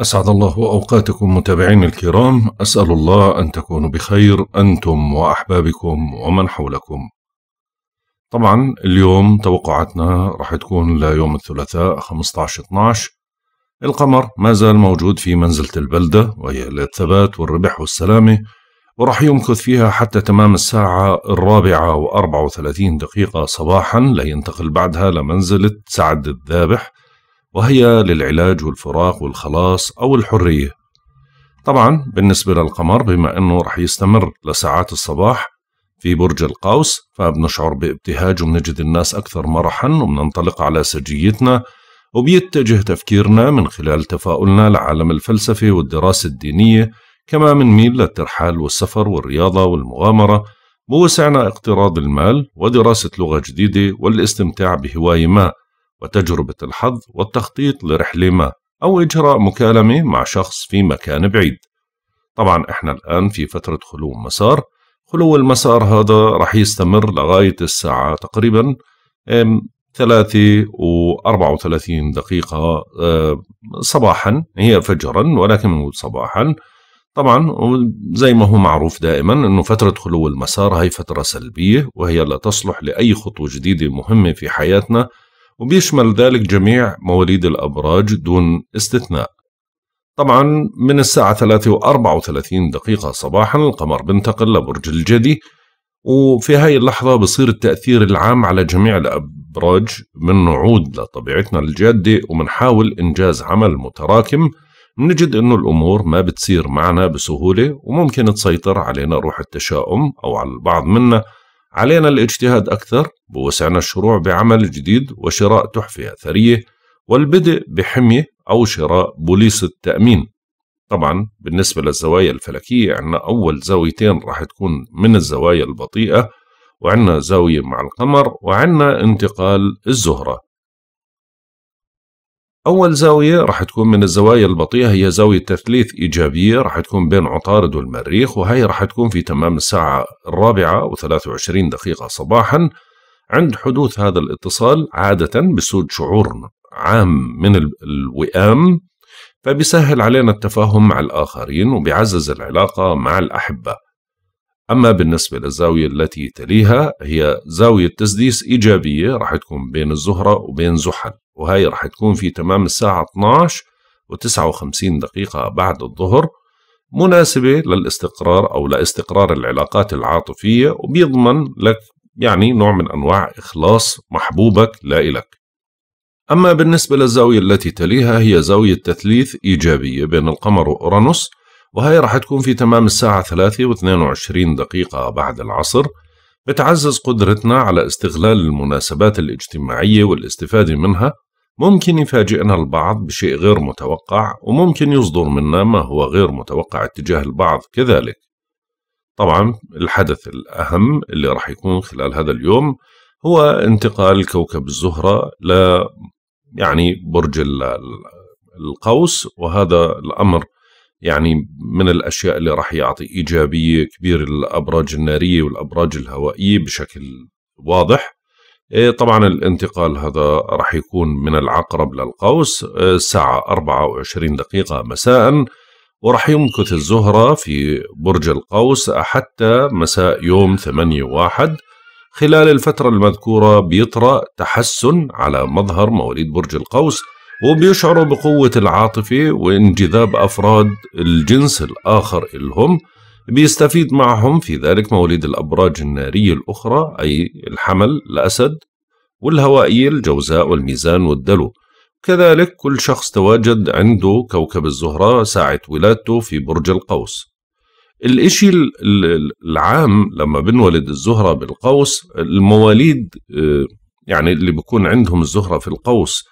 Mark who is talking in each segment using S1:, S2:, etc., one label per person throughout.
S1: أسعد الله أوقاتكم متابعين الكرام أسأل الله أن تكونوا بخير أنتم وأحبابكم ومن حولكم طبعا اليوم توقعاتنا راح تكون ليوم الثلاثاء 15-12 القمر ما زال موجود في منزلة البلدة وهي للثبات والربح والسلامة وراح يمكث فيها حتى تمام الساعة وأربعة وثلاثين دقيقة صباحا لينتقل بعدها لمنزلة سعد الذابح وهي للعلاج والفراق والخلاص أو الحرية طبعا بالنسبة للقمر بما أنه رح يستمر لساعات الصباح في برج القوس فبنشعر بابتهاج وبنجد الناس أكثر مرحا وبننطلق على سجيتنا وبيتجه تفكيرنا من خلال تفاؤلنا لعالم الفلسفة والدراسة الدينية كما ميل للترحال والسفر والرياضة والمغامرة بوسعنا اقتراض المال ودراسة لغة جديدة والاستمتاع بهواية ما وتجربة الحظ والتخطيط لرحلة ما أو إجراء مكالمة مع شخص في مكان بعيد طبعا إحنا الآن في فترة خلو مسار خلو المسار هذا رح يستمر لغاية الساعة تقريبا ثلاثة وأربعة وثلاثين دقيقة صباحا هي فجرا ولكن بنقول صباحا طبعا زي ما هو معروف دائما انه فترة خلو المسار هي فترة سلبية وهي لا تصلح لأي خطوة جديدة مهمة في حياتنا وبيشمل ذلك جميع مواليد الأبراج دون استثناء طبعا من الساعة 3 و 34 دقيقة صباحا القمر بنتقل لبرج الجدي وفي هاي اللحظة بصير التأثير العام على جميع الأبراج من نعود لطبيعتنا الجادة ومنحاول إنجاز عمل متراكم نجد إنه الأمور ما بتصير معنا بسهولة وممكن تسيطر علينا روح التشاؤم أو على البعض منا علينا الاجتهاد أكثر بوسعنا الشروع بعمل جديد وشراء تحفة أثرية والبدء بحمية أو شراء بوليصة تأمين طبعا بالنسبة للزوايا الفلكية عندنا أول زاويتين راح تكون من الزوايا البطيئة وعندنا زاوية مع القمر وعندنا انتقال الزهرة أول زاوية راح تكون من الزوايا البطيئة هي زاوية تثليث إيجابية راح تكون بين عطارد والمريخ وهي راح تكون في تمام الساعة الرابعة و23 دقيقة صباحا عند حدوث هذا الاتصال عادة بسود شعور عام من الوئام فبيسهل علينا التفاهم مع الآخرين وبيعزز العلاقة مع الأحبة أما بالنسبة للزاوية التي تليها هي زاوية تسديس إيجابية راح تكون بين الزهرة وبين زحل وهي راح تكون في تمام الساعة 12 و59 دقيقة بعد الظهر مناسبة للاستقرار أو لاستقرار العلاقات العاطفية وبيضمن لك يعني نوع من أنواع إخلاص محبوبك لا إلك أما بالنسبة للزاوية التي تليها هي زاوية تثليث إيجابية بين القمر وأورانوس وهي راح تكون في تمام الساعة 3 و22 دقيقة بعد العصر بتعزز قدرتنا على استغلال المناسبات الاجتماعية والاستفادة منها ممكن يفاجئنا البعض بشيء غير متوقع وممكن يصدر منا ما هو غير متوقع اتجاه البعض كذلك طبعا الحدث الأهم اللي راح يكون خلال هذا اليوم هو انتقال كوكب الزهرة ل يعني برج القوس وهذا الأمر يعني من الاشياء اللي راح يعطي ايجابيه كبيره للابراج الناريه والابراج الهوائيه بشكل واضح إيه، طبعا الانتقال هذا راح يكون من العقرب للقوس إيه، الساعة 24 دقيقة مساء وراح يمكث الزهرة في برج القوس حتى مساء يوم 8 واحد خلال الفترة المذكورة بيطرأ تحسن على مظهر مواليد برج القوس وبيشعروا بقوة العاطفة وانجذاب أفراد الجنس الآخر إلهم بيستفيد معهم في ذلك مواليد الأبراج النارية الأخرى أي الحمل الأسد والهوائية الجوزاء والميزان والدلو كذلك كل شخص تواجد عنده كوكب الزهرة ساعة ولادته في برج القوس الإشي العام لما بنولد الزهرة بالقوس المواليد آه، يعني اللي بكون عندهم الزهرة في القوس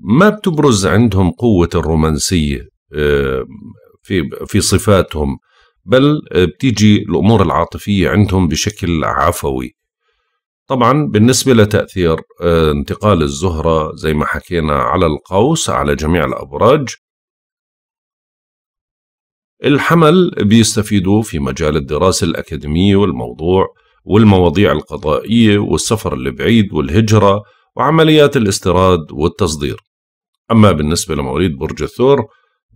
S1: ما بتبرز عندهم قوة الرومانسية آه، في في صفاتهم بل بتيجي الأمور العاطفية عندهم بشكل عفوي طبعا بالنسبة لتأثير آه، انتقال الزهرة زي ما حكينا على القوس على جميع الأبراج الحمل بيستفيدوا في مجال الدراسة الأكاديمية والموضوع والمواضيع القضائية والسفر البعيد والهجرة وعمليات الاستيراد والتصدير أما بالنسبة لمواليد برج الثور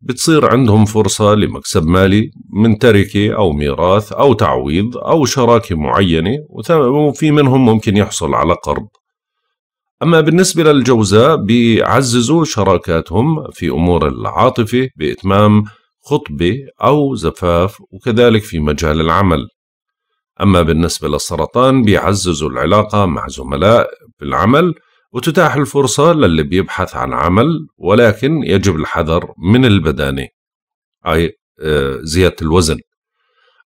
S1: بتصير عندهم فرصة لمكسب مالي من تركة أو ميراث أو تعويض أو شراكة معينة وفي منهم ممكن يحصل على قرض أما بالنسبة للجوزاء بيعززوا شراكاتهم في أمور العاطفة بإتمام خطبة أو زفاف وكذلك في مجال العمل أما بالنسبة للسرطان بيعززوا العلاقة مع زملاء في العمل وتتاح الفرصة للي بيبحث عن عمل ولكن يجب الحذر من البدانة أي آه، زيادة الوزن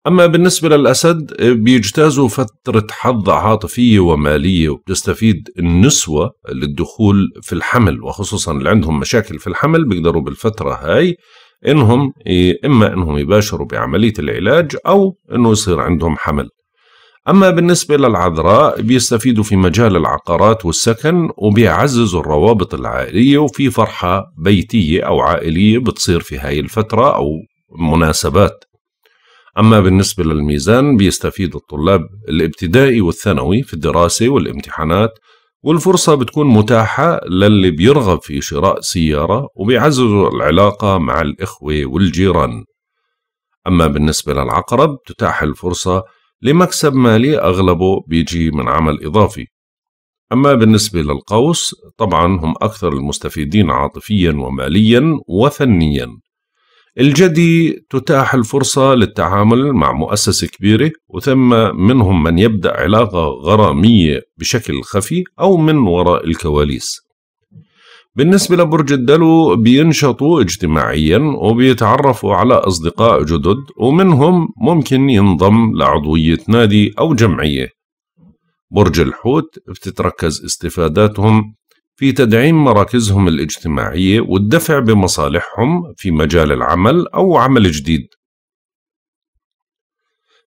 S1: أما بالنسبة للأسد آه، بيجتازوا فترة حظ عاطفية ومالية وبتستفيد النسوة للدخول في الحمل وخصوصا اللي عندهم مشاكل في الحمل بيقدروا بالفترة هاي إنهم إما إنهم يباشروا بعملية العلاج أو إنه يصير عندهم حمل أما بالنسبة للعذراء بيستفيدوا في مجال العقارات والسكن وبيعززوا الروابط العائلية وفي فرحة بيتية أو عائلية بتصير في هاي الفترة أو مناسبات أما بالنسبة للميزان بيستفيد الطلاب الابتدائي والثانوي في الدراسة والامتحانات والفرصة بتكون متاحة للي بيرغب في شراء سيارة وبيعززوا العلاقة مع الإخوة والجيران أما بالنسبة للعقرب تتاح الفرصة لمكسب مالي أغلبه بيجي من عمل إضافي أما بالنسبة للقوس طبعا هم أكثر المستفيدين عاطفيا وماليا وفنيا الجدي تتاح الفرصة للتعامل مع مؤسسة كبيرة وثم منهم من يبدأ علاقة غرامية بشكل خفي أو من وراء الكواليس بالنسبة لبرج الدلو بينشطوا اجتماعيا وبيتعرفوا على أصدقاء جدد ومنهم ممكن ينضم لعضوية نادي أو جمعية برج الحوت بتتركز استفاداتهم في تدعيم مراكزهم الاجتماعية والدفع بمصالحهم في مجال العمل أو عمل جديد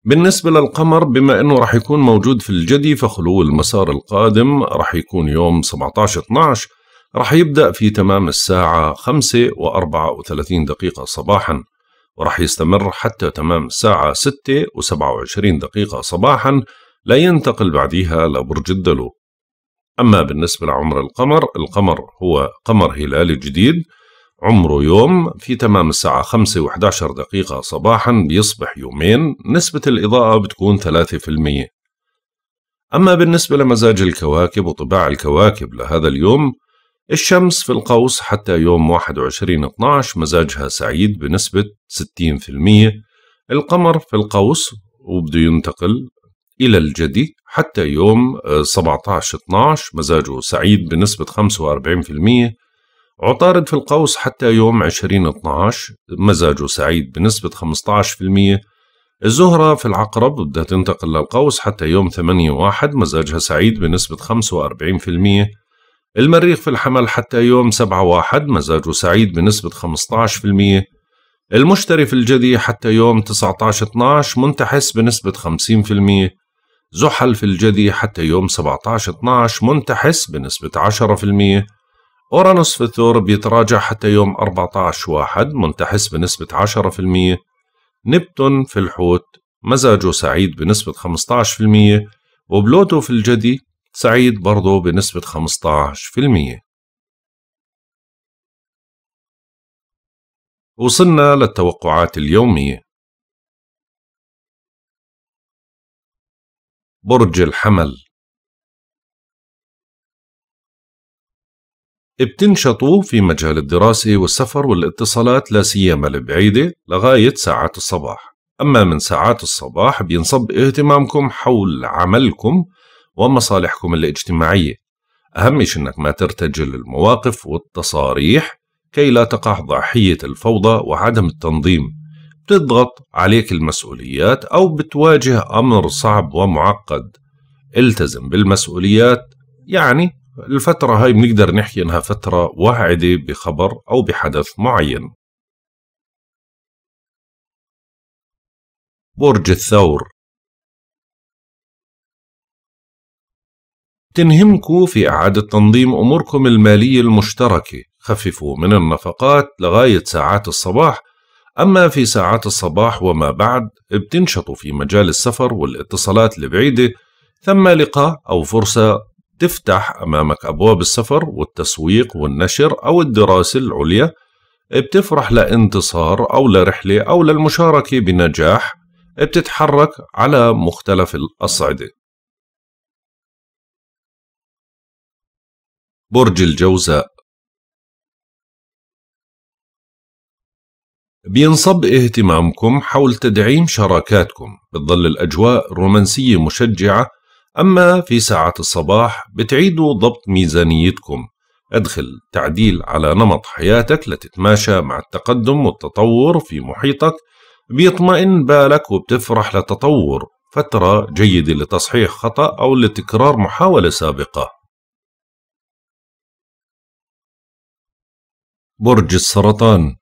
S1: بالنسبة للقمر بما أنه رح يكون موجود في الجدي فخلو المسار القادم رح يكون يوم 17-12 راح يبدأ في تمام الساعة 5 و34 دقيقة صباحا وراح يستمر حتى تمام الساعة 6 و27 دقيقة صباحا لا ينتقل بعدها لبرج الدلو أما بالنسبة لعمر القمر القمر هو قمر هلالي جديد عمره يوم في تمام الساعة 5 و11 دقيقة صباحا بيصبح يومين نسبة الإضاءة بتكون 3% أما بالنسبة لمزاج الكواكب وطباع الكواكب لهذا اليوم الشمس في القوس حتى يوم 21/12 مزاجها سعيد بنسبة 60% القمر في القوس وبده ينتقل إلى الجدي حتى يوم 17/12 آه، مزاجه سعيد بنسبة 45% عطارد في القوس حتى يوم 20/12 مزاجه سعيد بنسبة 15% الزهرة في العقرب بدها تنتقل للقوس حتى يوم 8/1 مزاجها سعيد بنسبة المريخ في الحمل حتى يوم 7/1 مزاجه سعيد بنسبة 15% المشتري في الجدي حتى يوم 19/12 منتحس بنسبة 50% زحل في الجدي حتى يوم 17/12 منتحس بنسبة 10% أورانوس في الثور بيتراجع حتى يوم 14/1 منتحس بنسبة 10% نبتون في الحوت مزاجه سعيد بنسبة 15% وبلوتو في الجدي سعيد برضه بنسبة 15%
S2: وصلنا للتوقعات اليومية برج الحمل
S1: بتنشطوا في مجال الدراسة والسفر والاتصالات لا سيما البعيدة لغاية ساعات الصباح أما من ساعات الصباح بينصب اهتمامكم حول عملكم ومصالحكم الاجتماعية أهم شيء أنك ما ترتجل المواقف والتصاريح كي لا تقع ضحية الفوضى وعدم التنظيم بتضغط عليك المسؤوليات أو بتواجه أمر صعب ومعقد التزم بالمسؤوليات يعني الفترة هاي بنقدر نحكي إنها فترة
S2: واعدة بخبر أو بحدث معين برج الثور تنهمكوا في إعادة تنظيم أموركم المالية
S1: المشتركة خففوا من النفقات لغاية ساعات الصباح أما في ساعات الصباح وما بعد بتنشطوا في مجال السفر والاتصالات البعيدة ثم لقاء أو فرصة تفتح أمامك أبواب السفر والتسويق والنشر أو الدراسة العليا بتفرح لانتصار أو لرحلة أو
S2: للمشاركة بنجاح بتتحرك على مختلف الأصعدة برج الجوزاء بينصب اهتمامكم
S1: حول تدعيم شراكاتكم بتظل الأجواء رومانسية مشجعة أما في ساعة الصباح بتعيدوا ضبط ميزانيتكم أدخل تعديل على نمط حياتك لتتماشى مع التقدم والتطور في محيطك بيطمئن بالك وبتفرح لتطور فترة جيدة لتصحيح خطأ
S2: أو لتكرار محاولة سابقة برج السرطان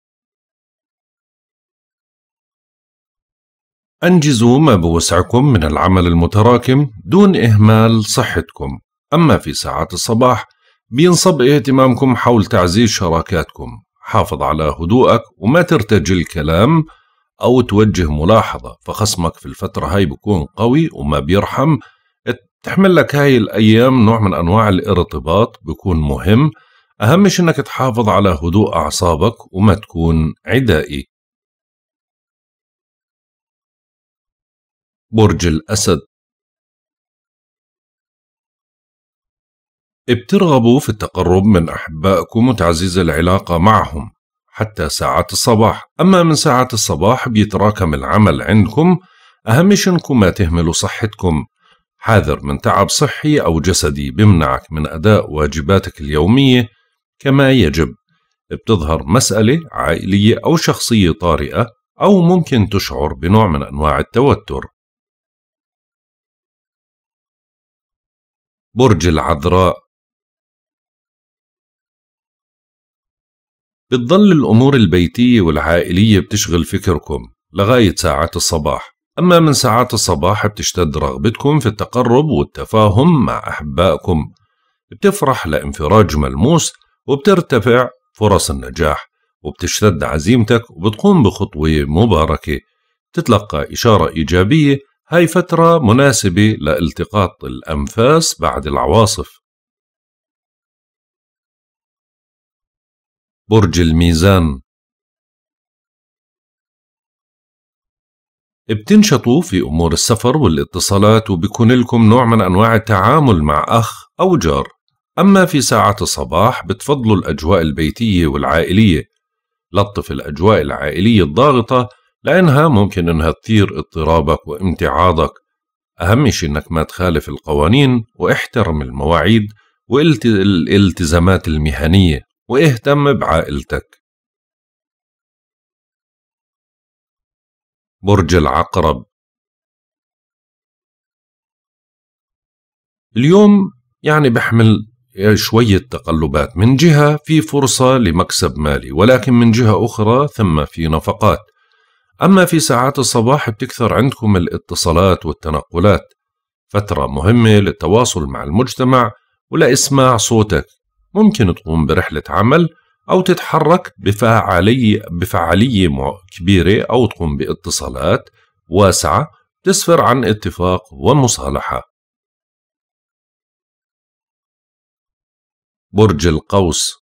S2: أنجزوا ما بوسعكم من العمل المتراكم دون
S1: إهمال صحتكم أما في ساعات الصباح بينصب اهتمامكم حول تعزيز شراكاتكم حافظ على هدوءك وما ترتجي الكلام أو توجه ملاحظة فخصمك في الفترة هاي بكون قوي وما بيرحم تحمل لك هاي الأيام نوع من أنواع الارتباط بكون مهم أهم شيء
S2: إنك تحافظ على هدوء أعصابك وما تكون عدائي برج الأسد ابترغبوا في التقرب من أحبائكم
S1: وتعزيز العلاقة معهم حتى ساعات الصباح أما من ساعات الصباح بيتراكم العمل عندكم أهم شيء إنكم ما تهملوا صحتكم حاذر من تعب صحي أو جسدي بمنعك من أداء واجباتك اليومية كما يجب بتظهر مسألة عائلية أو شخصية طارئة أو
S2: ممكن تشعر بنوع من أنواع التوتر برج العذراء بتضل الأمور البيتية والعائلية بتشغل فكركم
S1: لغاية ساعات الصباح أما من ساعات الصباح بتشتد رغبتكم في التقرب والتفاهم مع أحبائكم بتفرح لانفراج ملموس وبترتفع فرص النجاح وبتشتد عزيمتك وبتقوم بخطوة مباركة تتلقى إشارة إيجابية هاي فترة مناسبة لالتقاط
S2: الأنفاس بعد العواصف برج الميزان بتنشطوا في أمور السفر والاتصالات وبكون لكم نوع
S1: من أنواع التعامل مع أخ أو جار أما في ساعة الصباح بتفضلوا الأجواء البيتية والعائلية لطف الأجواء العائلية الضاغطة لأنها ممكن إنها تثير اضطرابك وامتعاضك أهم شيء إنك ما تخالف القوانين واحترم المواعيد والالتزامات المهنية
S2: واهتم بعائلتك برج العقرب اليوم يعني بحمل شوية تقلبات من جهة
S1: في فرصة لمكسب مالي ولكن من جهة أخرى ثم في نفقات أما في ساعات الصباح بتكثر عندكم الاتصالات والتنقلات فترة مهمة للتواصل مع المجتمع ولإسماع صوتك ممكن تقوم برحلة عمل أو تتحرك بفعالية, بفعالية كبيرة أو تقوم
S2: باتصالات واسعة تسفر عن اتفاق ومصالحة برج القوس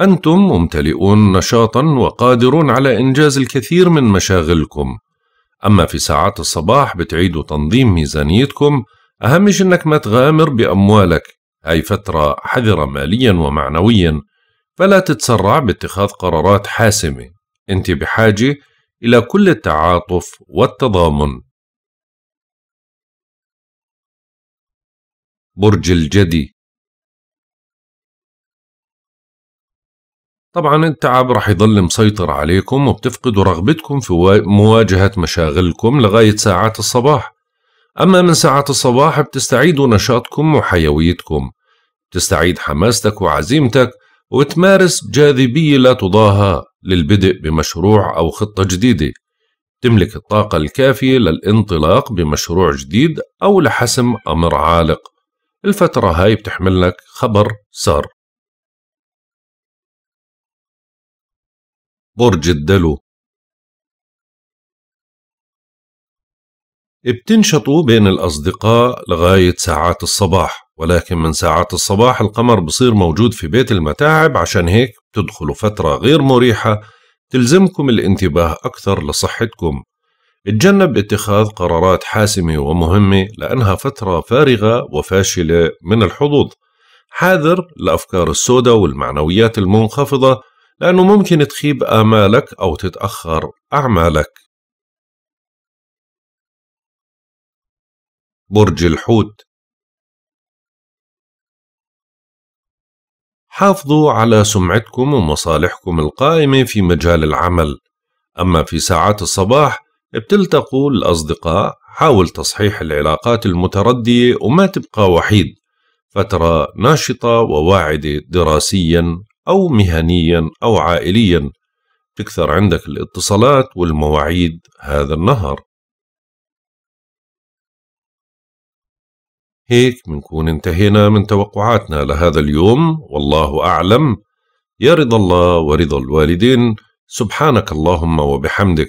S2: أنتم ممتلئون
S1: نشاطا وقادرون على إنجاز الكثير من مشاغلكم أما في ساعات الصباح بتعيدوا تنظيم ميزانيتكم أهم أنك ما تغامر بأموالك أي فترة حذرة ماليا ومعنويا فلا تتسرع باتخاذ
S2: قرارات حاسمة أنت بحاجة إلى كل التعاطف والتضامن برج الجدي طبعا التعب
S1: راح يظل مسيطر عليكم وبتفقدوا رغبتكم في مواجهة مشاغلكم لغاية ساعات الصباح أما من ساعات الصباح بتستعيدوا نشاطكم وحيويتكم تستعيد حماستك وعزيمتك وتمارس جاذبية لا تضاهى للبدء بمشروع أو خطة جديدة تملك الطاقة الكافية للانطلاق بمشروع جديد أو لحسم أمر عالق الفترة هاي
S2: بتحمل لك خبر صار برج الدلو بتنشطوا بين الأصدقاء لغاية ساعات الصباح ولكن من
S1: ساعات الصباح القمر بصير موجود في بيت المتاعب عشان هيك بتدخلوا فترة غير مريحة تلزمكم الانتباه أكثر لصحتكم اتجنب اتخاذ قرارات حاسمة ومهمة لأنها فترة فارغة وفاشلة من الحظوظ حاذر الأفكار السوداء والمعنويات المنخفضة لأنه ممكن
S2: تخيب آمالك أو تتأخر أعمالك برج الحوت حافظوا على سمعتكم ومصالحكم
S1: القائمة في مجال العمل أما في ساعات الصباح بتلتقوا الأصدقاء حاول تصحيح العلاقات المتردية وما تبقى وحيد فترة ناشطة وواعدة دراسيا أو مهنيا أو عائليا
S2: تكثر عندك الاتصالات والمواعيد هذا النهار هيك منكون انتهينا من
S1: توقعاتنا لهذا اليوم والله أعلم يا رضا الله ورضا الوالدين سبحانك اللهم وبحمدك